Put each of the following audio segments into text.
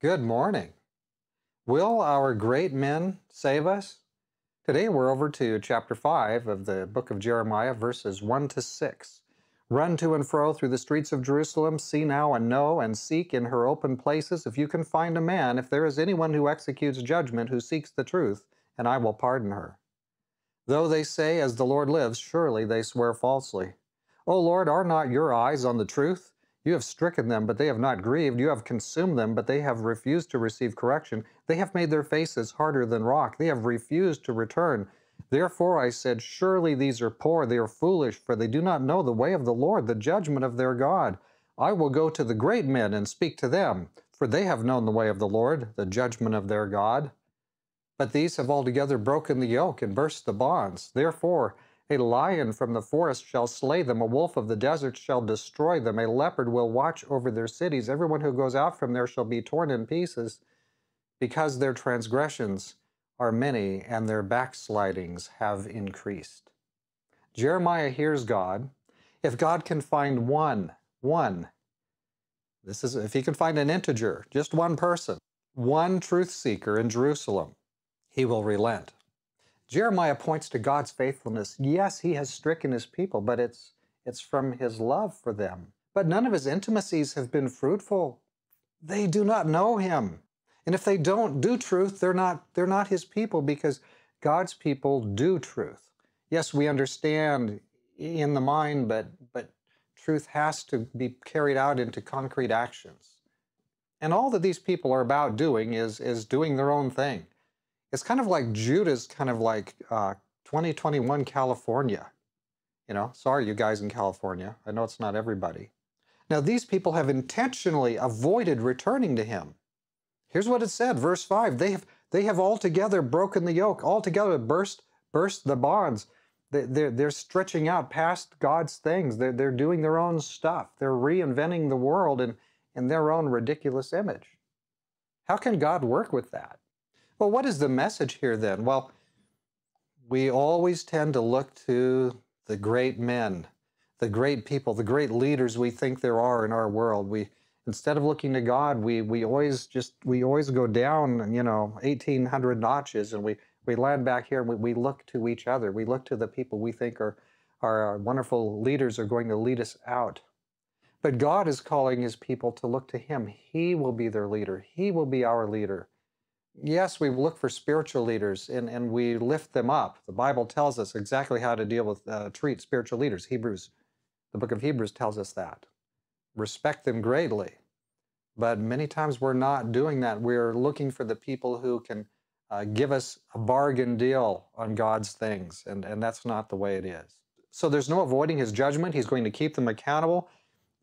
Good morning. Will our great men save us? Today we're over to chapter 5 of the book of Jeremiah, verses 1 to 6. Run to and fro through the streets of Jerusalem, see now and know, and seek in her open places if you can find a man, if there is anyone who executes judgment, who seeks the truth, and I will pardon her. Though they say, As the Lord lives, surely they swear falsely. O Lord, are not your eyes on the truth? You have stricken them, but they have not grieved. You have consumed them, but they have refused to receive correction. They have made their faces harder than rock. They have refused to return. Therefore I said, Surely these are poor, they are foolish, for they do not know the way of the Lord, the judgment of their God. I will go to the great men and speak to them, for they have known the way of the Lord, the judgment of their God. But these have altogether broken the yoke and burst the bonds. Therefore, a lion from the forest shall slay them, a wolf of the desert shall destroy them, a leopard will watch over their cities. Everyone who goes out from there shall be torn in pieces, because their transgressions are many and their backslidings have increased. Jeremiah hears God. If God can find one, one, this is if he can find an integer, just one person, one truth seeker in Jerusalem, he will relent. Jeremiah points to God's faithfulness. Yes, he has stricken his people, but it's, it's from his love for them. But none of his intimacies have been fruitful. They do not know him. And if they don't do truth, they're not, they're not his people because God's people do truth. Yes, we understand in the mind, but, but truth has to be carried out into concrete actions. And all that these people are about doing is, is doing their own thing. It's kind of like Judah's kind of like uh, 2021 California. You know, sorry, you guys in California. I know it's not everybody. Now, these people have intentionally avoided returning to him. Here's what it said, verse 5. They have, they have altogether broken the yoke, altogether burst, burst the bonds. They, they're, they're stretching out past God's things. They're, they're doing their own stuff. They're reinventing the world in, in their own ridiculous image. How can God work with that? Well, what is the message here then? Well, we always tend to look to the great men, the great people, the great leaders we think there are in our world. We instead of looking to God, we we always just we always go down, you know, 1800 notches and we we land back here and we, we look to each other. We look to the people we think are our wonderful leaders are going to lead us out. But God is calling his people to look to him. He will be their leader. He will be our leader yes, we look for spiritual leaders and, and we lift them up. The Bible tells us exactly how to deal with, uh, treat spiritual leaders. Hebrews, the book of Hebrews tells us that. Respect them greatly. But many times we're not doing that. We're looking for the people who can uh, give us a bargain deal on God's things, and, and that's not the way it is. So there's no avoiding his judgment. He's going to keep them accountable.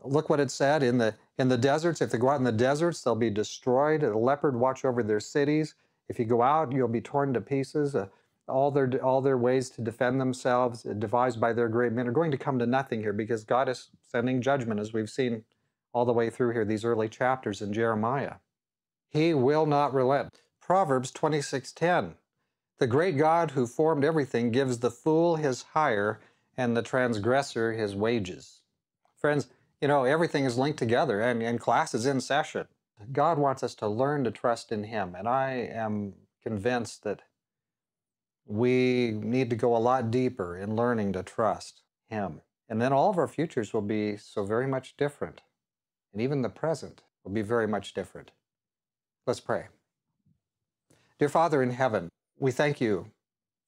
Look what it said in the in the deserts. If they go out in the deserts, they'll be destroyed. A leopard watch over their cities. If you go out, you'll be torn to pieces. Uh, all their all their ways to defend themselves, uh, devised by their great men, are going to come to nothing here because God is sending judgment, as we've seen all the way through here these early chapters in Jeremiah. He will not relent. Proverbs 26:10. The great God who formed everything gives the fool his hire and the transgressor his wages. Friends, you know, everything is linked together and, and class is in session. God wants us to learn to trust in Him. And I am convinced that we need to go a lot deeper in learning to trust Him. And then all of our futures will be so very much different. And even the present will be very much different. Let's pray. Dear Father in heaven, we thank you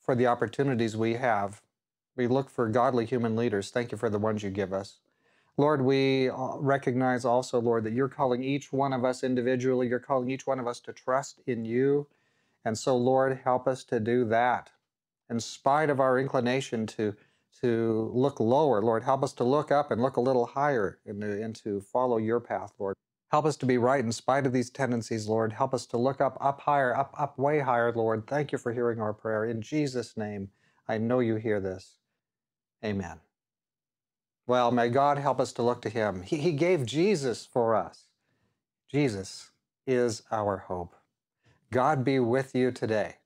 for the opportunities we have. We look for godly human leaders. Thank you for the ones you give us. Lord, we uh, recognize also, Lord, that you're calling each one of us individually, you're calling each one of us to trust in you. And so, Lord, help us to do that. In spite of our inclination to, to look lower, Lord, help us to look up and look a little higher and, uh, and to follow your path, Lord. Help us to be right in spite of these tendencies, Lord. Help us to look up, up higher, up, up, way higher, Lord. Thank you for hearing our prayer. In Jesus' name, I know you hear this. Amen. Well, may God help us to look to him. He, he gave Jesus for us. Jesus is our hope. God be with you today.